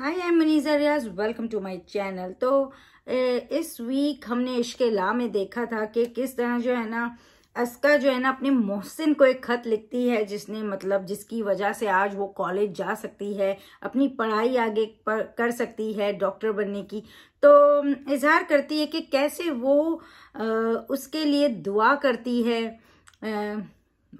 hi I am Maniza Riyaz welcome to my channel तो इस week हमने इश्क ला में देखा था कि किस तरह जो है ना अस्का जो है ना अपने मोहसिन को एक खत लिखती है जिसने मतलब जिसकी वजह से आज वो कॉलेज जा सकती है अपनी पढ़ाई आगे पर कर सकती है डॉक्टर बनने की तो इजहार करती है कि कैसे वो आ, उसके लिए दुआ करती है आ,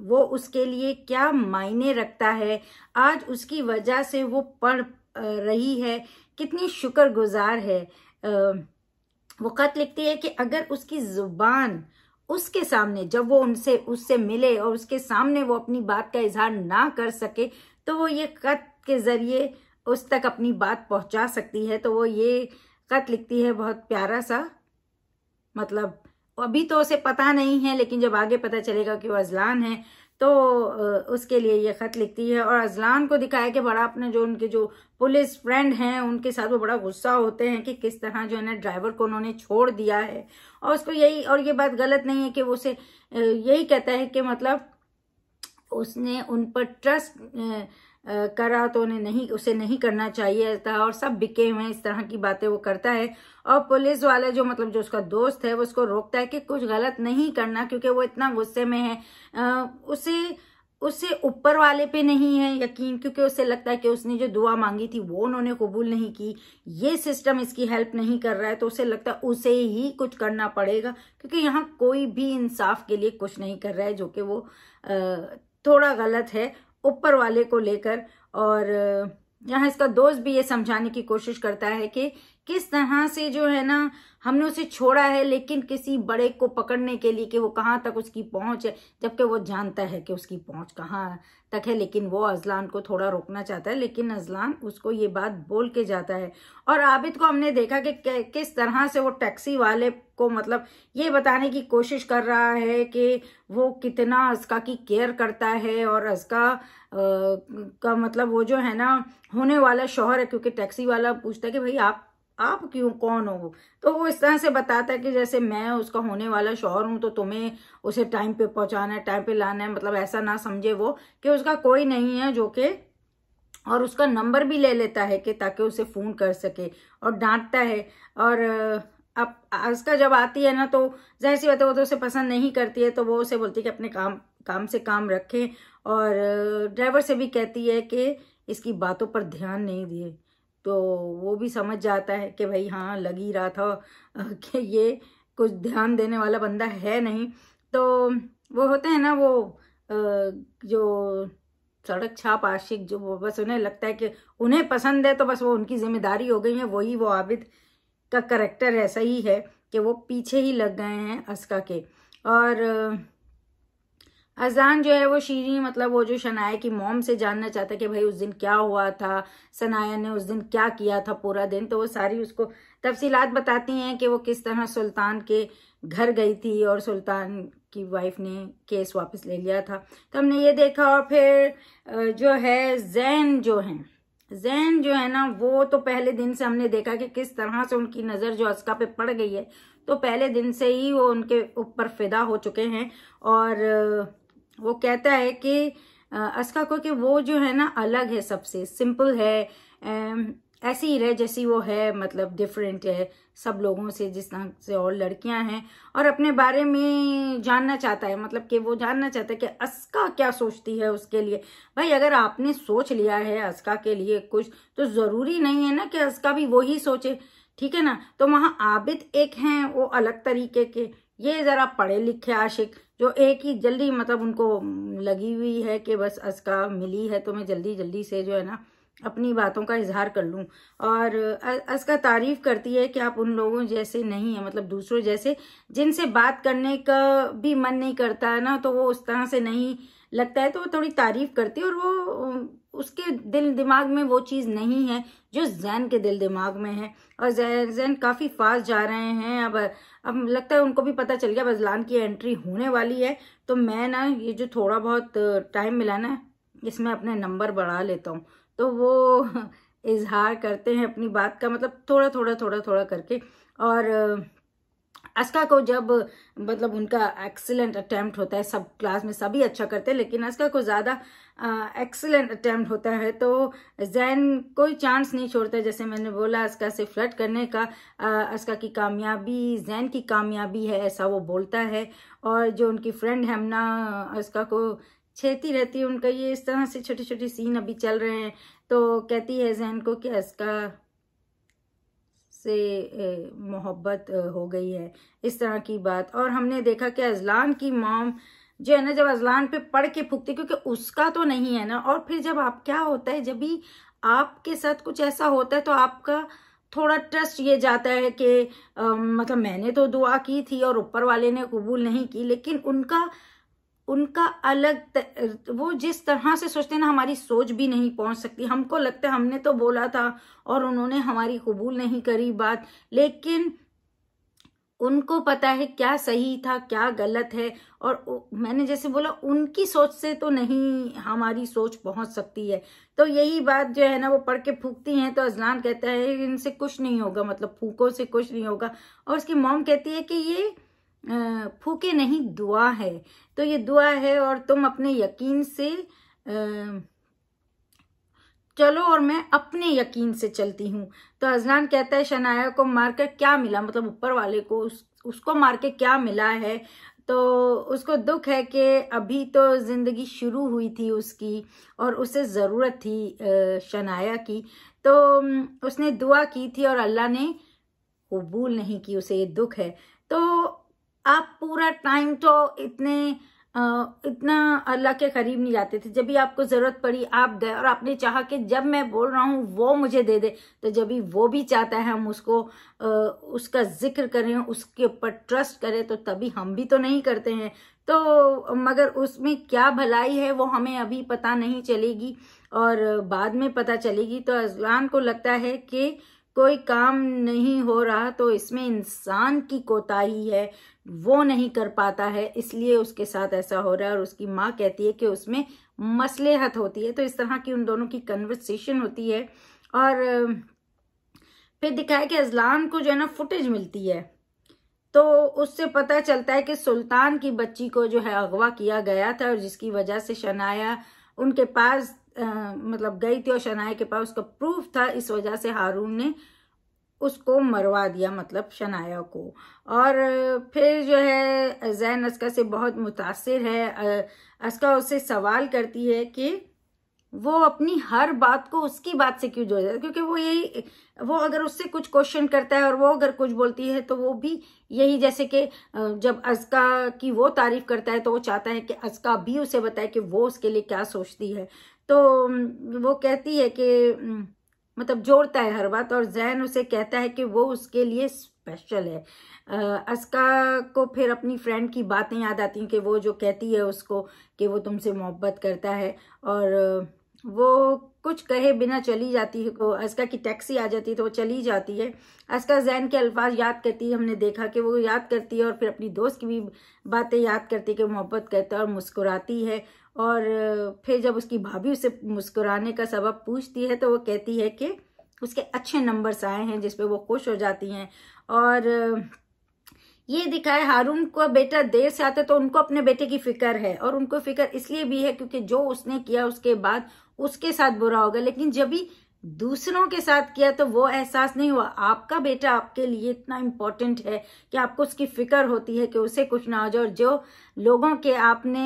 वो उसके लिए क्या मायने रखता है आज उसकी वजह से वो पढ़ रही है कितनी शुक्रगुजार है वो ख़त लिखती है कि अगर उसकी ज़ुबान उसके सामने जब वो उनसे उससे मिले और उसके सामने वो अपनी बात का इजहार ना कर सके तो वो ये ख़त के ज़रिए उस तक अपनी बात पहुंचा सकती है तो वो ये ख़त लिखती है बहुत प्यारा सा मतलब अभी तो उसे पता नहीं है लेकिन जब आगे पता चलेगा कि वो अजलान है तो उसके लिए ये ख़त लिखती है और अजलान को दिखाया कि बड़ा अपने जो उनके जो पुलिस फ्रेंड हैं उनके साथ वो बड़ा गुस्सा होते हैं कि किस तरह जो है ना ड्राइवर को उन्होंने छोड़ दिया है और उसको यही और ये बात गलत नहीं है कि वो उसे यही कहता है कि मतलब उसने उन पर ट्रस्ट करा तो उन्हें नहीं उसे नहीं करना चाहिए था और सब बिके हुए हैं इस तरह की बातें वो करता है और पुलिस वाला जो मतलब जो उसका दोस्त है वो उसको रोकता है कि कुछ गलत नहीं करना क्योंकि वो इतना गुस्से में है उसे उसे ऊपर वाले पे नहीं है यकीन क्योंकि उसे लगता है कि उसने जो दुआ मांगी थी वो उन्होंने कबूल नहीं की ये सिस्टम इसकी हेल्प नहीं कर रहा है तो उसे लगता है उसे ही कुछ करना पड़ेगा क्योंकि यहाँ कोई भी इंसाफ के लिए कुछ नहीं कर रहा है जो कि वो थोड़ा गलत है ऊपर वाले को लेकर और यहाँ इसका दोस्त भी ये समझाने की कोशिश करता है कि किस तरह से जो है ना हमने उसे छोड़ा है लेकिन किसी बड़े को पकड़ने के लिए कि वो कहाँ तक उसकी पहुँच है जबकि वो जानता है कि उसकी पहुँच कहाँ तक है लेकिन वो अजलान को थोड़ा रोकना चाहता है लेकिन अजलान उसको ये बात बोल के जाता है और आबिद को हमने देखा कि किस तरह से वो टैक्सी वाले को मतलब ये बताने की कोशिश कर रहा है कि वो कितना अजका की केयर करता है और अजका का मतलब वो जो है ना होने वाला शोहर है क्योंकि टैक्सी वाला पूछता है कि भाई आप आप क्यों कौन हो तो वो इस तरह से बताता है कि जैसे मैं उसका होने वाला शोहर हूँ तो तुम्हें उसे टाइम पे पहुँचाना है टाइम पे लाना है मतलब ऐसा ना समझे वो कि उसका कोई नहीं है जो कि और उसका नंबर भी ले लेता है कि ताकि उसे फ़ोन कर सके और डांटता है और अब उसका जब आती है ना तो जाहिर सी बात है वो तो उसे पसंद नहीं करती है तो वो उसे बोलती है कि अपने काम काम से काम रखें और ड्राइवर से भी कहती है कि इसकी बातों पर ध्यान नहीं दिए तो वो भी समझ जाता है कि भाई हाँ लग ही रहा था कि ये कुछ ध्यान देने वाला बंदा है नहीं तो वो होते हैं ना वो जो सड़क छाप आशिक जो वो बस उन्हें लगता है कि उन्हें पसंद है तो बस वो उनकी जिम्मेदारी हो गई है वही वो आबिद का करेक्टर ऐसा ही है कि वो पीछे ही लग गए हैं अस्का के और अजान जो है वो शीरी मतलब वो जो शनाया की मोम से जानना चाहता है कि भाई उस दिन क्या हुआ था सनाया ने उस दिन क्या किया था पूरा दिन तो वो सारी उसको तफसीलात बताती हैं कि वो किस तरह सुल्तान के घर गई थी और सुल्तान की वाइफ ने केस वापस ले लिया था तो हमने ये देखा और फिर जो है जैन जो हैं जैन जो है ना वो तो पहले दिन से हमने देखा कि किस तरह से उनकी नज़र जो अस्का पे पड़ गई है तो पहले दिन से ही वो उनके ऊपर फिदा हो चुके हैं और वो कहता है कि असका को कि वो जो है ना अलग है सबसे सिंपल है ऐसी ही रहे जैसी वो है मतलब डिफरेंट है सब लोगों से जिस तरह से और लड़कियां हैं और अपने बारे में जानना चाहता है मतलब कि वो जानना चाहता है कि अस्का क्या सोचती है उसके लिए भाई अगर आपने सोच लिया है अस्का के लिए कुछ तो ज़रूरी नहीं है ना कि अस्का भी वही सोचे ठीक है ना तो वहां आबिद एक हैं वो अलग तरीके के ये ज़रा पढ़े लिखे आशिक जो एक ही जल्दी मतलब उनको लगी हुई है कि बस असका मिली है तो मैं जल्दी जल्दी से जो है ना अपनी बातों का इजहार कर लूँ और असका तारीफ करती है कि आप उन लोगों जैसे नहीं है मतलब दूसरों जैसे जिनसे बात करने का भी मन नहीं करता है ना तो वो उस तरह से नहीं लगता है तो वो थोड़ी तारीफ करती है और वो उसके दिल दिमाग में वो चीज़ नहीं है जो जैन के दिल दिमाग में है और जैन जैन काफ़ी फास्ट जा रहे हैं अब अब लगता है उनको भी पता चल गया बजलान की एंट्री होने वाली है तो मैं ना ये जो थोड़ा बहुत टाइम मिला ना इसमें अपने नंबर बढ़ा लेता हूँ तो वो इजहार करते हैं अपनी बात का मतलब थोड़ा थोड़ा थोड़ा थोड़ा करके और अस्का को जब मतलब उनका एक्सीलेंट अटैम्प्ट होता है सब क्लास में सभी अच्छा करते हैं लेकिन अस्का को ज़्यादा एक्सीलेंट अटैम्प्ट होता है तो जैन कोई चांस नहीं छोड़ता जैसे मैंने बोला अस्का से फ्लट करने का आ, अस्का की कामयाबी जैन की कामयाबी है ऐसा वो बोलता है और जो उनकी फ्रेंड हेमना अस्का को छेती रहती है उनका ये इस तरह से छोटे छोटे सीन अभी चल रहे हैं तो कहती है जैन को कि अस्का से मोहब्बत हो गई है इस तरह की बात और हमने देखा कि अजलान की मॉम जो है ना जब अजलान पे पढ़ के फूकती क्योंकि उसका तो नहीं है ना और फिर जब आप क्या होता है जब भी आपके साथ कुछ ऐसा होता है तो आपका थोड़ा ट्रस्ट ये जाता है कि मतलब मैंने तो दुआ की थी और ऊपर वाले ने कबूल नहीं की लेकिन उनका उनका अलग तर, वो जिस तरह से सोचते ना हमारी सोच भी नहीं पहुंच सकती हमको लगता है हमने तो बोला था और उन्होंने हमारी कबूल नहीं करी बात लेकिन उनको पता है क्या सही था क्या गलत है और मैंने जैसे बोला उनकी सोच से तो नहीं हमारी सोच पहुंच सकती है तो यही बात जो है ना वो पढ़ के फूकती हैं तो अजलान कहता है इनसे कुछ नहीं होगा मतलब फूकों से कुछ नहीं होगा और उसकी मोम कहती है कि ये फूके नहीं दुआ है तो ये दुआ है और तुम अपने यकीन से चलो और मैं अपने यकीन से चलती हूँ तो अजलान कहता है शनाया को मार कर क्या मिला मतलब ऊपर वाले को उस, उसको मार के क्या मिला है तो उसको दुख है कि अभी तो ज़िंदगी शुरू हुई थी उसकी और उसे ज़रूरत थी शनाया की तो उसने दुआ की थी और अल्लाह ने कबूल नहीं की उसे ये दुख है तो आप पूरा टाइम तो इतने इतना अल्लाह के करीब नहीं जाते थे जब भी आपको ज़रूरत पड़ी आप गए और आपने चाहा कि जब मैं बोल रहा हूँ वो मुझे दे दे तो जब भी वो भी चाहता है हम उसको उसका जिक्र करें उसके ऊपर ट्रस्ट करें तो तभी हम भी तो नहीं करते हैं तो मगर उसमें क्या भलाई है वो हमें अभी पता नहीं चलेगी और बाद में पता चलेगी तो अजलान को लगता है कि कोई काम नहीं हो रहा तो इसमें इंसान की कोताही है वो नहीं कर पाता है इसलिए उसके साथ ऐसा हो रहा है और उसकी माँ कहती है कि उसमें मसलेहत होती है तो इस तरह की उन दोनों की कन्वर्सेशन होती है और फिर दिखाया कि अजलान को जो है ना फुटेज मिलती है तो उससे पता चलता है कि सुल्तान की बच्ची को जो है अगवा किया गया था और जिसकी वजह से शनाया उनके पास आ, मतलब गई थी और शनाया के पास उसका प्रूफ था इस वजह से हारून ने उसको मरवा दिया मतलब शनाया को और फिर जो है जैन अस्का से बहुत मुतासर है अस्का उससे सवाल करती है कि वो अपनी हर बात को उसकी बात से क्यों जोड़ जाता है क्योंकि वो यही वो अगर उससे कुछ क्वेश्चन करता है और वो अगर कुछ बोलती है तो वो भी यही जैसे कि जब अजका की वो तारीफ करता है तो वो चाहता है कि अजका भी उसे बताए कि वो उसके लिए क्या सोचती है तो वो कहती है कि मतलब जोड़ता है हर बात और जैन उसे कहता है कि वो उसके लिए स्पेशल है अस्का को फिर अपनी फ्रेंड की बातें याद आती हैं कि वो जो कहती है उसको कि वो तुमसे मोहब्बत करता है और वो कुछ कहे बिना चली जाती है वो अस्का की टैक्सी आ जाती है तो वो चली जाती है अस्का जैन के अल्फाज याद करती है हमने देखा कि वो याद करती है और फिर अपनी दोस्त की भी बातें याद करती है कि मोहब्बत करता है और मुस्कुराती है और फिर जब उसकी भाभी उसे मुस्कुराने का सबब पूछती है तो वो कहती है कि उसके अच्छे नंबर्स आए हैं जिसपे वो खुश हो जाती हैं और ये दिखाए हारून को बेटा देर से आता तो उनको अपने बेटे की फिक्र है और उनको फिक्र इसलिए भी है क्योंकि जो उसने किया उसके बाद उसके साथ बुरा होगा लेकिन जब भी दूसरों के साथ किया तो वो एहसास नहीं हुआ आपका बेटा आपके लिए इतना इम्पोर्टेंट है कि आपको उसकी फिक्र होती है कि उसे कुछ ना हो जाए और जो लोगों के आपने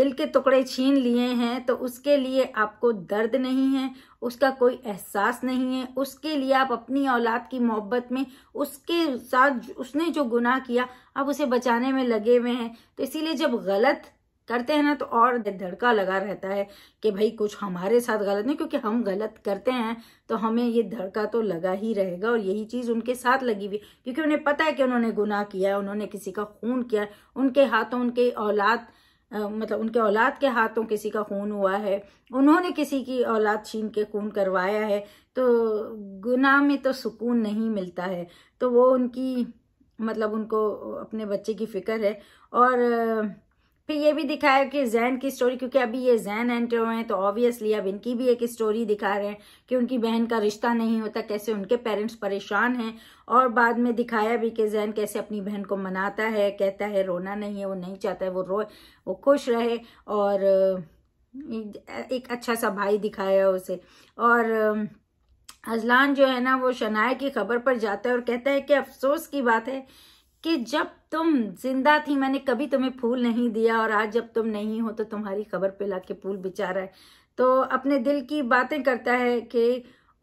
दिल के टुकड़े छीन लिए हैं तो उसके लिए आपको दर्द नहीं है उसका कोई एहसास नहीं है उसके लिए आप अपनी औलाद की मोहब्बत में उसके साथ उसने जो गुनाह किया आप उसे बचाने में लगे हुए हैं तो इसीलिए जब गलत करते हैं ना तो और धड़का लगा रहता है कि भाई कुछ हमारे साथ गलत नहीं क्योंकि हम गलत करते हैं तो हमें ये धड़का तो लगा ही रहेगा और यही चीज़ उनके साथ लगी हुई क्योंकि उन्हें पता है कि उन्होंने गुनाह किया है उन्होंने किसी का खून किया है उनके हाथों उनके औलाद मतलब उनके औलाद के हाथों किसी का खून हुआ है उन्होंने किसी की औलाद छीन के खून करवाया है तो गुनाह में तो सुकून नहीं मिलता है तो वो उनकी मतलब उनको अपने बच्चे की फ़िक्र है और ये भी दिखाया कि जैन की स्टोरी क्योंकि अभी ये जैन एंटर हुए हैं तो ऑब्वियसली अब इनकी भी एक स्टोरी दिखा रहे हैं कि उनकी बहन का रिश्ता नहीं होता कैसे उनके पेरेंट्स परेशान हैं और बाद में दिखाया भी कि जैन कैसे अपनी बहन को मनाता है कहता है रोना नहीं है वो नहीं चाहता है वो रो वो खुश रहे और एक अच्छा सा भाई दिखाया उसे और अजलान जो है ना वो शनाया की खबर पर जाता है और कहता है कि अफसोस की बात है कि जब तुम जिंदा थी मैंने कभी तुम्हें फूल नहीं दिया और आज जब तुम नहीं हो तो तुम्हारी खबर पे लाके फूल बिचारा है तो अपने दिल की बातें करता है कि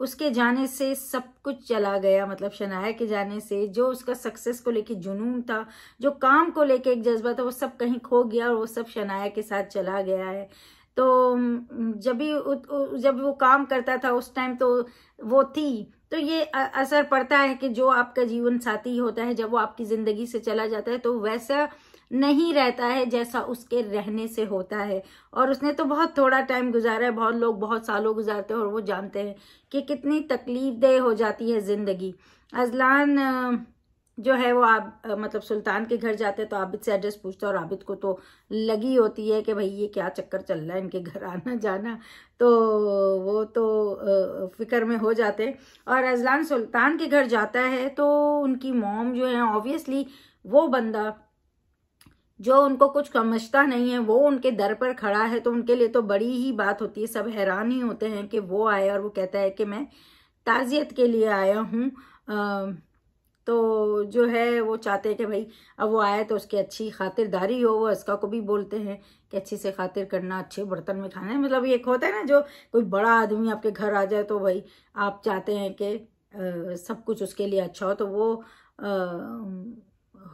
उसके जाने से सब कुछ चला गया मतलब शनाया के जाने से जो उसका सक्सेस को लेके जुनून था जो काम को लेके एक जज्बा था वो सब कहीं खो गया और वो सब शनाया के साथ चला गया है तो जब भी जब वो काम करता था उस टाइम तो वो थी तो ये असर पड़ता है कि जो आपका जीवन साथी होता है जब वो आपकी जिंदगी से चला जाता है तो वैसा नहीं रहता है जैसा उसके रहने से होता है और उसने तो बहुत थोड़ा टाइम गुजारा है बहुत लोग बहुत सालों गुजारते हैं और वो जानते हैं कि कितनी तकलीफ देह हो जाती है ज़िंदगी अजलान जो है वो आप मतलब सुल्तान के घर जाते तो आबिद से एड्रेस पूछते और आबिद को तो लगी होती है कि भाई ये क्या चक्कर चल रहा है इनके घर आना जाना तो वो तो फिक्र में हो जाते और अजलान सुल्तान के घर जाता है तो उनकी मोम जो है ऑब्वियसली वो बंदा जो उनको कुछ समझता नहीं है वो उनके दर पर खड़ा है तो उनके लिए तो बड़ी ही बात होती है सब हैरान ही होते हैं कि वो आए और वो कहता है कि मैं ताज़ियत के लिए आया हूँ तो जो है वो चाहते हैं कि भाई अब वो आए तो उसकी अच्छी खातिरदारी हो वो अस्का को भी बोलते हैं कि अच्छे से खातिर करना अच्छे बर्तन में खाना है मतलब एक होता है ना जो कोई बड़ा आदमी आपके घर आ जाए तो भाई आप चाहते हैं कि आ, सब कुछ उसके लिए अच्छा हो तो वो आ,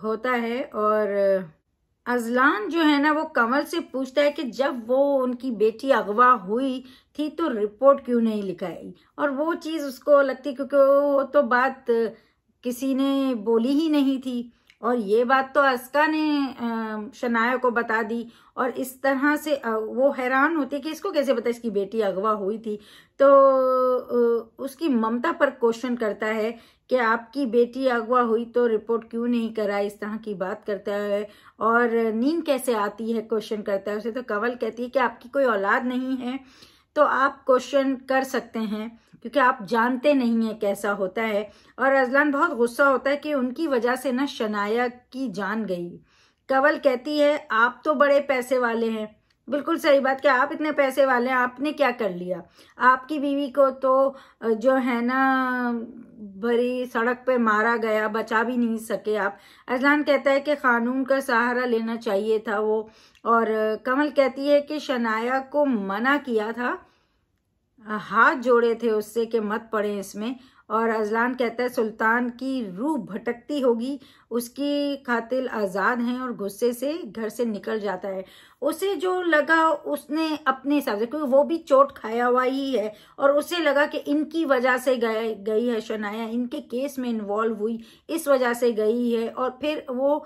होता है और अजलान जो है ना वो कमल से पूछता है कि जब वो उनकी बेटी अगवा हुई थी तो रिपोर्ट क्यों नहीं लिखाई और वो चीज़ उसको लगती क्योंकि वो तो बात किसी ने बोली ही नहीं थी और ये बात तो अस्का ने शनाया को बता दी और इस तरह से वो हैरान होती कि इसको कैसे पता इसकी बेटी अगवा हुई थी तो उसकी ममता पर क्वेश्चन करता है कि आपकी बेटी अगवा हुई तो रिपोर्ट क्यों नहीं कराई इस तरह की बात करता है और नींद कैसे आती है क्वेश्चन करता है उसे तो कंवल कहती है कि आपकी कोई औलाद नहीं है तो आप क्वेश्चन कर सकते हैं क्योंकि आप जानते नहीं है कैसा होता है और अजलान बहुत गुस्सा होता है कि उनकी वजह से ना शनाया की जान गई कंवल कहती है आप तो बड़े पैसे वाले हैं बिल्कुल सही बात क्या आप इतने पैसे वाले हैं आपने क्या कर लिया आपकी बीवी को तो जो है ना भरी सड़क पे मारा गया बचा भी नहीं सके आप अजलान कहता है कि कानून का सहारा लेना चाहिए था वो और कमल कहती है कि शनाया को मना किया था हाथ जोड़े थे उससे कि मत पड़े इसमें और अजलान कहता है सुल्तान की रूह भटकती होगी उसकी कातिल आज़ाद हैं और गुस्से से घर से निकल जाता है उसे जो लगा उसने अपने हिसाब से क्योंकि वो भी चोट खाया हुआ ही है और उसे लगा कि इनकी वजह से गए गई है शनाया इनके केस में इन्वॉल्व हुई इस वजह से गई है और फिर वो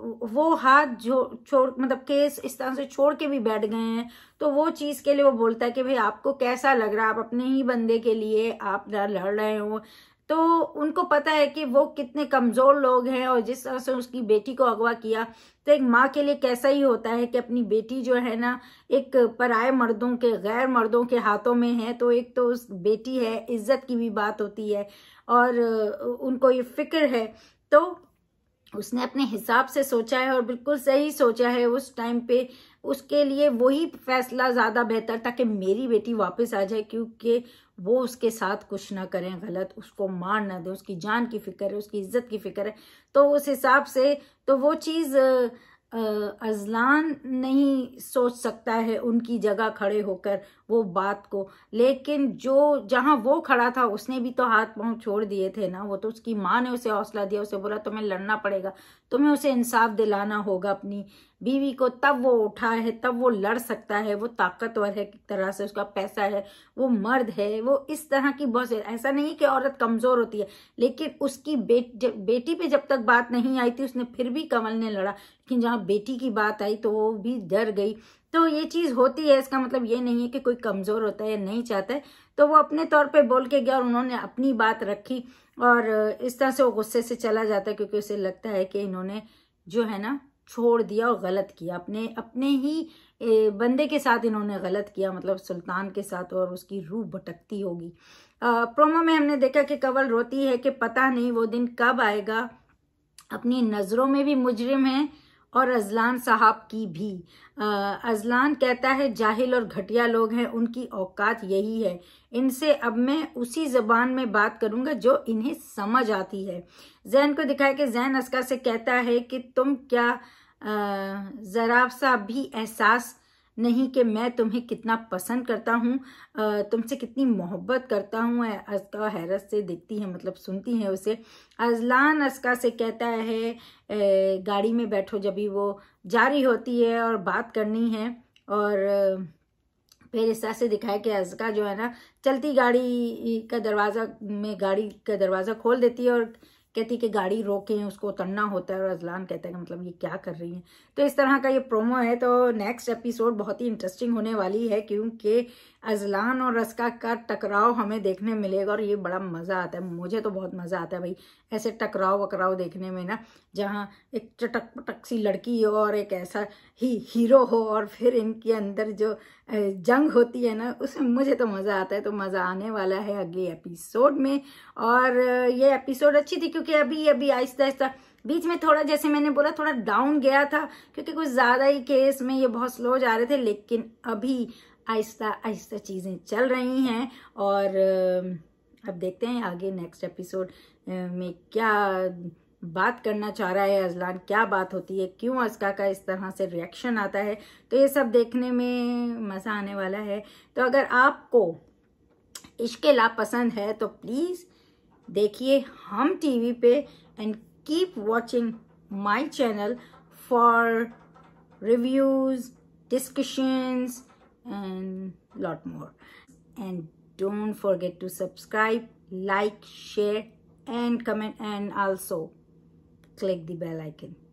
वो हाथ जो छोड़ मतलब केस इस तरह से छोड़ के भी बैठ गए हैं तो वो चीज़ के लिए वो बोलता है कि भाई आपको कैसा लग रहा है आप अपने ही बंदे के लिए आप लड़ रहे हो तो उनको पता है कि वो कितने कमज़ोर लोग हैं और जिस तरह से उसकी बेटी को अगवा किया तो एक माँ के लिए कैसा ही होता है कि अपनी बेटी जो है ना एक पराए मर्दों के गैर मर्दों के हाथों में है तो एक तो उस बेटी है इज्जत की भी बात होती है और उनको ये फिक्र है तो उसने अपने हिसाब से सोचा है और बिल्कुल सही सोचा है उस टाइम पे उसके लिए वही फैसला ज़्यादा बेहतर था कि मेरी बेटी वापस आ जाए क्योंकि वो उसके साथ कुछ ना करें गलत उसको मार ना दें उसकी जान की फिक्र है उसकी इज्जत की फिक्र है तो उस हिसाब से तो वो चीज़ अजलान नहीं सोच सकता है उनकी जगह खड़े होकर वो बात को लेकिन जो जहाँ वो खड़ा था उसने भी तो हाथ पाँव छोड़ दिए थे ना वो तो उसकी माँ ने उसे हौसला दिया उसे बोला तुम्हें लड़ना पड़ेगा तुम्हें उसे इंसाफ दिलाना होगा अपनी बीवी को तब वो उठा है तब वो लड़ सकता है वो ताकतवर है किस तरह से उसका पैसा है वो मर्द है वो इस तरह की बहुत ऐसा नहीं कि औरत कमज़ोर होती है लेकिन उसकी बेट बेटी पे जब तक बात नहीं आई थी उसने फिर भी कमल ने लड़ा लेकिन जहाँ बेटी की बात आई तो वो भी डर गई तो ये चीज़ होती है इसका मतलब ये नहीं है कि कोई कमज़ोर होता है या नहीं चाहता है तो वो अपने तौर पे बोल के गया और उन्होंने अपनी बात रखी और इस तरह से वो गुस्से से चला जाता है क्योंकि उसे लगता है कि इन्होंने जो है ना छोड़ दिया और गलत किया अपने अपने ही बंदे के साथ इन्होंने गलत किया मतलब सुल्तान के साथ और उसकी रूह भटकती होगी प्रोमो में हमने देखा कि कवल रोती है कि पता नहीं वो दिन कब आएगा अपनी नज़रों में भी मुजरिम है और अजलान साहब की भी अजलान कहता है जाहिल और घटिया लोग हैं उनकी औकात यही है इनसे अब मैं उसी ज़बान में बात करूंगा जो इन्हें समझ आती है जैन को दिखाया कि जैन असका से कहता है कि तुम क्या ज़राब सा भी एहसास नहीं कि मैं तुम्हें कितना पसंद करता हूँ तुमसे कितनी मोहब्बत करता हूँ अजका हैरत से देखती है मतलब सुनती है उसे अजलान अजका से कहता है गाड़ी में बैठो जब भी वो जारी होती है और बात करनी है और फिर इस तरह से दिखाया कि अजका जो है ना चलती गाड़ी का दरवाज़ा में गाड़ी का दरवाज़ा खोल देती है और कहती है कि गाड़ी रोकें उसको उतरना होता है और अजलान कहता है कि मतलब ये क्या कर रही है तो इस तरह का ये प्रोमो है तो नेक्स्ट एपिसोड बहुत ही इंटरेस्टिंग होने वाली है क्योंकि अजलान और रस्का का का टकराव हमें देखने मिलेगा और ये बड़ा मज़ा आता है मुझे तो बहुत मज़ा आता है भाई ऐसे टकराव वकराव देखने में ना जहाँ एक चटक पटक सी लड़की हो और एक ऐसा ही हीरो हो और फिर इनके अंदर जो जंग होती है ना उसमें मुझे तो मज़ा आता है तो मज़ा आने वाला है अगले एपिसोड में और ये एपिसोड अच्छी थी क्योंकि अभी अभी आहिस्ता आहिस्ता बीच में थोड़ा जैसे मैंने बोला थोड़ा डाउन गया था क्योंकि कुछ ज़्यादा ही केस में ये बहुत स्लो जा रहे थे लेकिन अभी आहिस्ता आहिस्ता चीज़ें चल रही हैं और अब देखते हैं आगे नेक्स्ट एपिसोड में क्या बात करना चाह रहा है अजलान क्या बात होती है क्यों असका का इस तरह से रिएक्शन आता है तो ये सब देखने में मज़ा आने वाला है तो अगर आपको इश्क ला पसंद है तो प्लीज़ देखिए हम टीवी पे and keep watching my channel for reviews discussions and lot more and don't forget to subscribe like share and comment and also click the bell icon